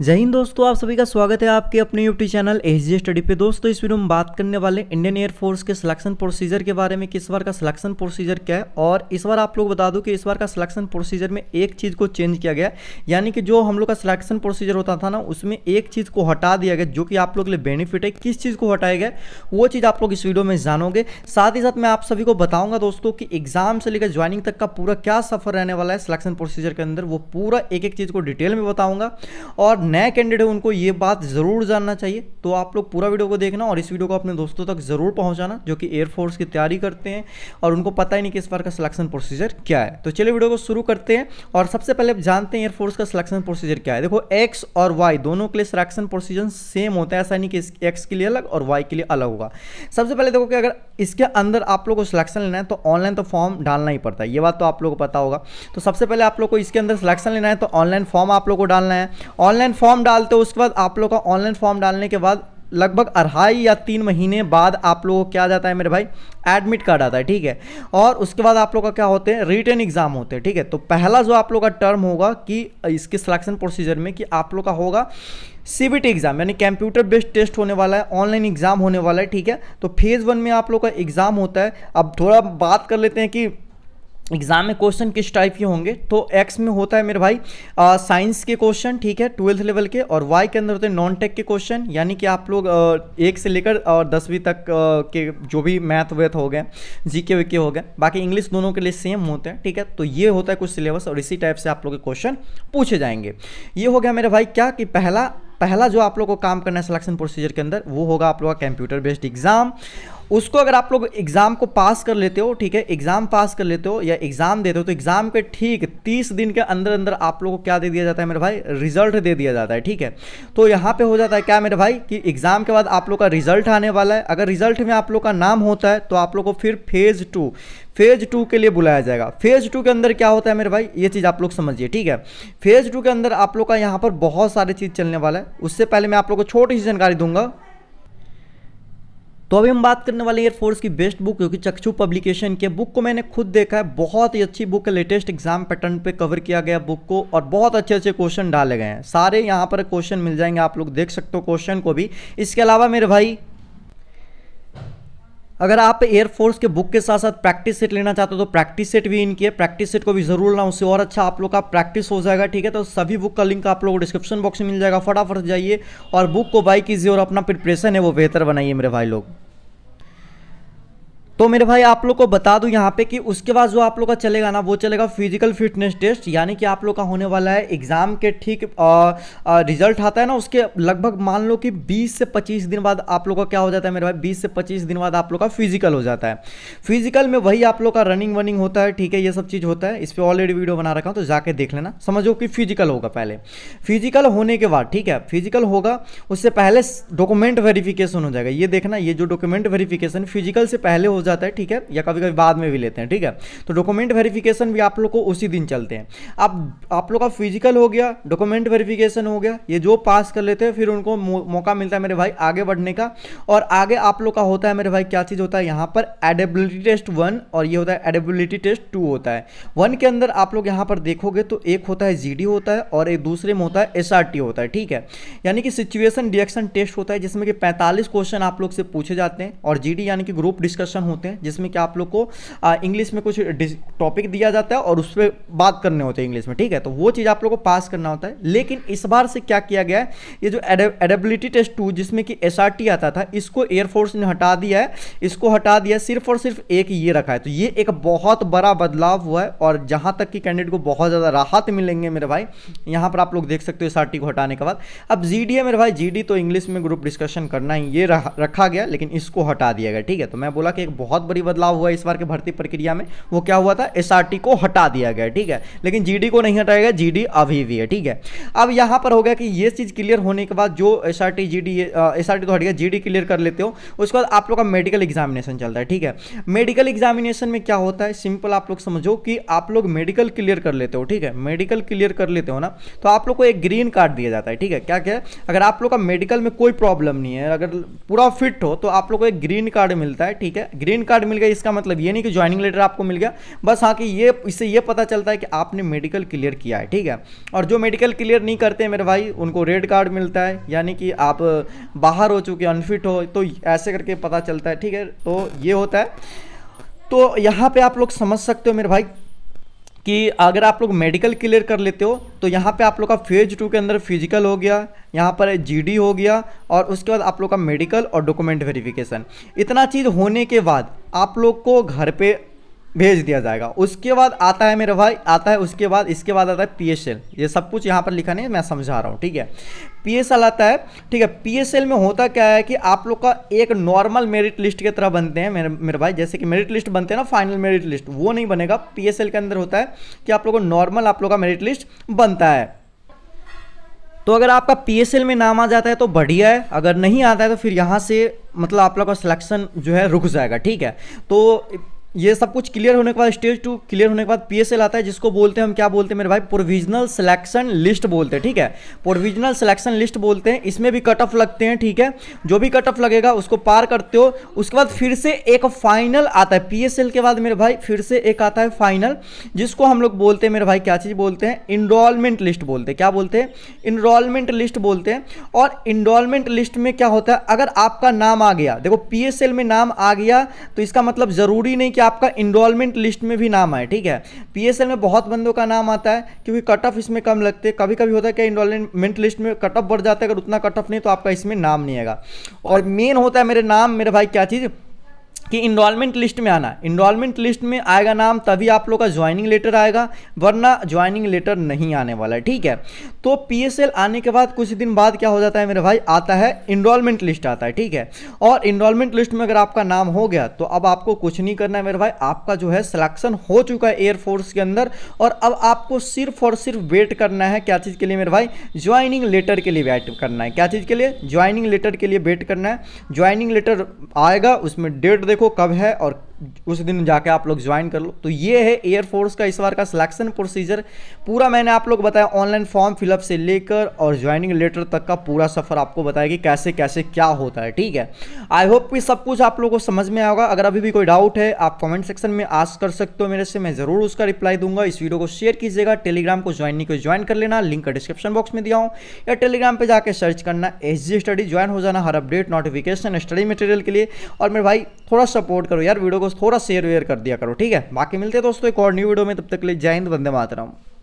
जय हिंद दोस्तों आप सभी का स्वागत है आपके अपने YouTube channel H G study पे दोस्तों इस वीडियो में बात करने वाले इंडियन एयरफोर्स के सिलेक्शन प्रोसीजर के बारे में किस बार का सिलेक्शन प्रोसीजर क्या है और इस बार आप लोग बता दूं कि इस बार का सिलेक्शन प्रोसीजर में एक चीज़ को चेंज किया गया यानी कि जो हम लोग का सिलेक्शन प्रोसीजर होता था ना उसमें एक चीज़ को हटा दिया गया जो कि आप लोग के लिए बेनिफिट है किस चीज़ को हटाया गया वो चीज़ आप लोग इस वीडियो में जानोगे साथ ही साथ मैं आप सभी को बताऊँगा दोस्तों कि एग्जाम से लेकर ज्वाइनिंग तक का पूरा क्या सफ़र रहने वाला है सिलेक्शन प्रोसीजर के अंदर वो पूरा एक एक चीज़ को डिटेल में बताऊँगा और नए कैंडिडेट हो उनको ये बात ज़रूर जानना चाहिए तो आप लोग पूरा वीडियो को देखना और इस वीडियो को अपने दोस्तों तक ज़रूर पहुंचाना जो कि एयरफोर्स की तैयारी करते हैं और उनको पता ही नहीं कि इस बार का सिलेक्शन प्रोसीजर क्या है तो चलिए वीडियो को शुरू करते हैं और सबसे पहले आप जानते हैं एयरफोर्स का सिलेक्शन प्रोसीजर क्या है देखो एक्स और वाई दोनों के लिए सिलेक्शन प्रोसीजर सेम होता है ऐसा नहीं कि एक्स के लिए अलग और वाई के लिए अलग होगा सबसे पहले देखो कि अगर इसके अंदर आप लोग को सिलेक्शन लेना है तो ऑनलाइन तो फॉर्म डालना ही पड़ता है ये बात तो आप लोग को पता होगा तो सबसे पहले आप लोग को इसके अंदर सिलेक्शन लेना है तो ऑनलाइन फॉर्म आप लोग को डालना है ऑनलाइन फॉर्म डालते हो उसके बाद आप लोग का ऑनलाइन फॉर्म डालने के बाद लगभग अढ़ाई या तीन महीने बाद आप लोगों को क्या जाता है मेरे भाई एडमिट कार्ड आता है ठीक है और उसके बाद आप लोग का क्या होते हैं रिटर्न एग्जाम होते हैं ठीक है तो पहला जो आप लोग का टर्म होगा कि इसके सिलेक्शन प्रोसीजर में कि आप लोग का होगा सीबीटी एग्जाम यानी कंप्यूटर बेस्ड टेस्ट होने वाला है ऑनलाइन एग्जाम होने वाला है ठीक है तो फेज़ वन में आप लोग का एग्ज़ाम होता है अब थोड़ा बात कर लेते हैं कि एग्जाम में क्वेश्चन किस टाइप के होंगे तो एक्स में होता है मेरे भाई साइंस के क्वेश्चन ठीक है ट्वेल्थ लेवल के और वाई के अंदर होते हैं नॉन टेक के क्वेश्चन यानी कि आप लोग आ, एक से लेकर और दसवीं तक आ, के जो भी मैथ वेथ हो गए जी के हो गए बाकी इंग्लिश दोनों के लिए सेम होते हैं ठीक है तो ये होता है कुछ सिलेबस और इसी टाइप से आप लोग के क्वेश्चन पूछे जाएंगे ये हो गया मेरे भाई क्या कि पहला पहला जो आप लोग को काम करना है सिलेक्शन प्रोसीजर के अंदर वो होगा आप लोग का कंप्यूटर बेस्ड एग्जाम उसको अगर आप लोग एग्ज़ाम को पास कर लेते हो ठीक है एग्ज़ाम पास कर लेते हो या एग्ज़ाम देते हो तो एग्ज़ाम के ठीक तीस दिन के अंदर अंदर आप लोगों को क्या दे दिया जाता है मेरे भाई रिजल्ट दे दिया जाता है ठीक है तो यहाँ पे हो जाता है क्या मेरे भाई कि एग्ज़ाम के बाद आप लोग का रिजल्ट आने वाला है अगर रिजल्ट में आप लोग का नाम होता है तो आप लोग को फिर फेज़ टू फेज़ टू के लिए बुलाया जाएगा फेज़ टू के अंदर क्या होता है मेरे भाई ये चीज़ आप लोग समझिए ठीक है फेज़ टू के अंदर आप लोग का यहाँ पर बहुत सारी चीज़ चलने वाला है उससे पहले मैं आप लोग को छोटी सी जानकारी दूंगा तो अभी हम बात करने वाले एयरफोर्स की बेस्ट बुक जो कि चक्षु पब्लिकेशन की बुक को मैंने खुद देखा है बहुत ही अच्छी बुक है लेटेस्ट एग्जाम पैटर्न पे कवर किया गया बुक को और बहुत अच्छे अच्छे क्वेश्चन डाले गए हैं सारे यहाँ पर क्वेश्चन मिल जाएंगे आप लोग देख सकते हो क्वेश्चन को भी इसके अलावा मेरे भाई अगर आप एयरफोर्स के बुक के साथ साथ प्रैक्टिस सेट लेना चाहते हो तो प्रैक्टिस सेट भी इनकी है प्रैक्टिस सेट को भी जरूर ना उससे और अच्छा आप लोग का प्रैक्टिस हो जाएगा ठीक है तो सभी बुक का लिंक आप लोग को डिस्क्रिप्शन बॉक्स में मिल जाएगा फटाफट जाइए और बुक को बाई कीजिए और अपना प्रिपरेशन है वो बेहतर बनाइए मेरे भाई लोग तो मेरे भाई आप लोग को बता दूं यहाँ पे कि उसके बाद जो आप लोग का चलेगा ना वो चलेगा फिजिकल फिटनेस टेस्ट यानी कि आप लोग का होने वाला है एग्ज़ाम के ठीक रिजल्ट आता है ना उसके लगभग मान लो कि 20 से 25 दिन बाद आप लोग का क्या हो जाता है मेरे भाई 20 से 25 दिन बाद आप लोग का फिजिकल हो जाता है फिजिकल में वही आप लोग का रनिंग वनिंग होता है ठीक है ये सब चीज़ होता है इस पर ऑलरेडी वीडियो बना रखा हूँ तो जाके देख लेना समझो कि फिजिकल होगा पहले फिजिकल होने के बाद ठीक है फिजिकल होगा उससे पहले डॉक्यूमेंट वेरीफिकेशन हो जाएगा ये देखना ये जो डॉक्यूमेंट वेरीफिकेशन फिजिकल से पहले जाता है ठीक है या कभी कभी बाद में भी लेते हैं ठीक है तो डॉक्यूमेंट वेरिफिकेशन भी आप लोग को उसी दिन चलते हैं अब आप लोग का फिजिकल हो गया डॉक्यूमेंट वेरिफिकेशन हो गया ये जो पास कर लेते हैं फिर उनको मौका मिलता है मेरे भाई आगे बढ़ने का और आगे आप लोग का होता है मेरे भाई क्या चीज़ होता है यहाँ पर एडेबिलिटी टेस्ट वन और ये होता है एडेबिलिटी टेस्ट टू होता है वन के अंदर आप लोग यहाँ पर देखोगे तो एक होता है जी होता है और एक दूसरे में होता है एस होता है ठीक है यानी कि सिचुएशन रिएक्शन टेस्ट होता है जिसमें कि पैंतालीस क्वेश्चन आप लोग से पूछे जाते हैं और जी यानी कि ग्रुप डिस्कशन होते हैं जिसमें कि आप लोग को इंग्लिश में कुछ टॉपिक दिया जाता है और उस पर बात करने होते हैं इंग्लिश में ठीक है तो वो चीज़ आप लोग को पास करना होता है लेकिन इस बार से क्या किया गया है ये जो एडेबिलिटी टेस्ट टू जिसमें कि एस आता था इसको एयरफोर्स ने हटा दिया है इसको हटा दिया सिर्फ और सिर्फ एक ये रखा है तो ये एक बहुत बड़ा बदलाव हुआ है और जहाँ तक कि कैंडिडेट को बहुत ज़्यादा राहत मिलेंगे मेरे भाई यहाँ पर आप लोग देख सकते हो एस को हटाने के बाद अब जी मेरे भाई जी तो इंग्लिश में ग्रुप डिस्कशन करना ही ये रखा गया लेकिन इसको हटा दिया गया ठीक है तो मैं बोला कि एक बहुत बड़ी बदलाव हुआ इस बार के भर्ती प्रक्रिया में वो क्या हुआ था एस को हटा दिया गया ठीक है लेकिन जी को नहीं हटाया गया जी अभी भी है ठीक है अब यहाँ पर हो गया कि ये चीज़ क्लियर होने के बाद जो एस आर टी जी तो हट गया जी क्लियर कर लेते हो उसके बाद आप लोग का मेडिकल एग्जामिनेशन चलता है ठीक है मेडिकल एग्जामिनेशन में क्या होता है सिंपल आप लोग समझो कि आप लोग मेडिकल क्लियर कर लेते हो ठीक है मेडिकल क्लियर कर लेते हो ना तो आप लोग को एक ग्रीन कार्ड दिया जाता है ठीक है क्या क्या अगर आप लोग का मेडिकल में कोई प्रॉब्लम नहीं है अगर पूरा फिट हो तो आप लोग को एक ग्रीन कार्ड मिलता है ठीक है ग्रीन ग्रीन कार्ड मिल गया इसका मतलब ये नहीं कि ज्वाइनिंग लेटर आपको मिल गया बस हाँ कि ये इससे ये पता चलता है कि आपने मेडिकल क्लियर किया है ठीक है और जो मेडिकल क्लियर नहीं करते मेरे भाई उनको रेड कार्ड मिलता है यानी कि आप बाहर हो चुके अनफिट हो तो ऐसे करके पता चलता है ठीक है तो ये होता है तो यहाँ पे आप लोग समझ सकते हो मेरे भाई कि अगर आप लोग मेडिकल क्लियर कर लेते हो तो यहाँ पे आप लोग का फेज टू के अंदर फिजिकल हो गया यहाँ पर जीडी हो गया और उसके बाद आप लोग का मेडिकल और डॉक्यूमेंट वेरिफिकेशन इतना चीज़ होने के बाद आप लोग को घर पे भेज दिया जाएगा उसके बाद आता है मेरे भाई आता है उसके बाद इसके बाद आता है पीएसएल ये सब कुछ यहाँ पर लिखा नहीं मैं समझा रहा हूँ ठीक है पीएसएल आता है ठीक है पीएसएल में होता क्या है कि आप लोग का एक नॉर्मल मेरिट लिस्ट की तरह बनते हैं मेरे मेरे भाई जैसे कि मेरिट लिस्ट बनते हैं ना फाइनल मेरिट लिस्ट वो नहीं बनेगा पी के अंदर होता है कि आप लोग को नॉर्मल आप लोग का मेरिट लिस्ट बनता है तो अगर आपका पी में नाम आ जाता है तो बढ़िया है अगर नहीं आता है तो फिर यहाँ से मतलब आप लोग का सिलेक्शन जो है रुक जाएगा ठीक है तो ये सब कुछ क्लियर होने के बाद स्टेज टू क्लियर होने के बाद पीएसएल आता है जिसको बोलते हैं हम क्या बोलते हैं मेरे भाई प्रोविजनल सिलेक्शन लिस्ट बोलते हैं ठीक है प्रोविजनल सिलेक्शन लिस्ट बोलते हैं इसमें भी कट ऑफ लगते हैं ठीक है जो भी कट ऑफ लगेगा उसको पार करते हो उसके बाद फिर से एक फाइनल आता है पीएसएल के बाद मेरे भाई फिर से एक आता है फाइनल जिसको हम लोग बोलते हैं मेरे भाई क्या चीज़ बोलते हैं इनरोलमेंट लिस्ट बोलते हैं क्या बोलते हैं इनरोलमेंट लिस्ट बोलते हैं और इनरोलमेंट लिस्ट में क्या होता है अगर आपका नाम आ गया देखो पी में नाम आ गया तो इसका मतलब ज़रूरी नहीं क्या आपका इनरोलमेंट लिस्ट में भी नाम आए ठीक है पीएसएल में बहुत बंदों का नाम आता है क्योंकि कट ऑफ इसमें कम लगते हैं कभी कभी होता है क्या इनरोलमेंट लिस्ट में कट ऑफ बढ़ जाता है अगर उतना कट ऑफ नहीं तो आपका इसमें नाम नहीं आएगा और मेन होता है मेरे नाम मेरे भाई क्या चीज़ कि इनरोलमेंट लिस्ट में आना इनरोलमेंट लिस्ट में आएगा नाम तभी आप लोग का ज्वाइनिंग लेटर आएगा वरना ज्वाइनिंग लेटर नहीं आने वाला है ठीक है तो पीएसएल आने के बाद कुछ दिन बाद क्या हो जाता है मेरे भाई आता है इनरोलमेंट लिस्ट आता है ठीक है और इनरोलमेंट लिस्ट में अगर आपका नाम हो गया तो अब आपको कुछ नहीं करना है मेरे भाई आपका जो है सिलेक्शन हो चुका है एयरफोर्स के अंदर और अब आपको सिर्फ और सिर्फ वेट करना है क्या चीज़ के लिए मेरे भाई ज्वाइनिंग लेटर के लिए वेट करना है क्या चीज़ के लिए ज्वाइनिंग लेटर के लिए वेट करना है ज्वाइनिंग लेटर आएगा उसमें डेट देखो कब है और उस दिन जाके आप लोग ज्वाइन कर लो तो ये है एयरफोर्स का इस बार का सिलेक्शन प्रोसीजर पूरा मैंने आप लोग बताया ऑनलाइन फॉर्म फिलअप से लेकर और ज्वाइनिंग लेटर तक का पूरा सफ़र आपको बताया कि कैसे कैसे क्या होता है ठीक है आई होप कि सब कुछ आप लोगों को समझ में आएगा अगर अभी भी कोई डाउट है आप कमेंट सेक्शन में आस कर सकते हो मेरे से मैं ज़रूर उसका रिप्लाई दूंगा इस वीडियो को शेयर कीजिएगा टेलीग्राम को ज्वाइन नहीं को ज्वाइन कर लेना लिंक डिस्क्रिप्शन बॉक्स में दिया हूँ या टेलीग्राम पर जाकर सर्च करना एस स्टडी ज्वाइन हो जाना हर अपडेट नोटिफिकेशन स्टडी मटेरियल के लिए और मेरे भाई थोड़ा सपोर्ट करो यार वीडियो को थोड़ा शेयर वेयर कर दिया करो ठीक है बाकी मिलते हैं दोस्तों एक और न्यू वीडियो में तब तक के लिए जय हिंद वंदे मातरम